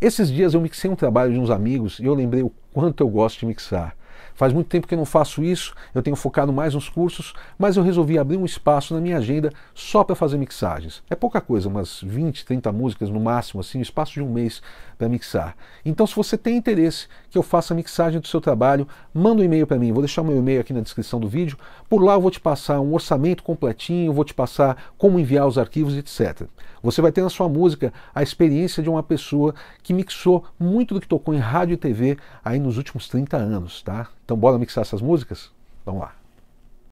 Esses dias eu mixei um trabalho de uns amigos e eu lembrei o quanto eu gosto de mixar. Faz muito tempo que eu não faço isso, eu tenho focado mais nos cursos, mas eu resolvi abrir um espaço na minha agenda só para fazer mixagens. É pouca coisa, umas 20, 30 músicas no máximo, assim, espaço de um mês para mixar. Então, se você tem interesse que eu faça a mixagem do seu trabalho, manda um e-mail para mim. Vou deixar meu e-mail aqui na descrição do vídeo. Por lá eu vou te passar um orçamento completinho, vou te passar como enviar os arquivos, etc. Você vai ter na sua música a experiência de uma pessoa que mixou muito do que tocou em rádio e TV aí nos últimos 30 anos, tá? Então bora mixar essas músicas? Vamos lá.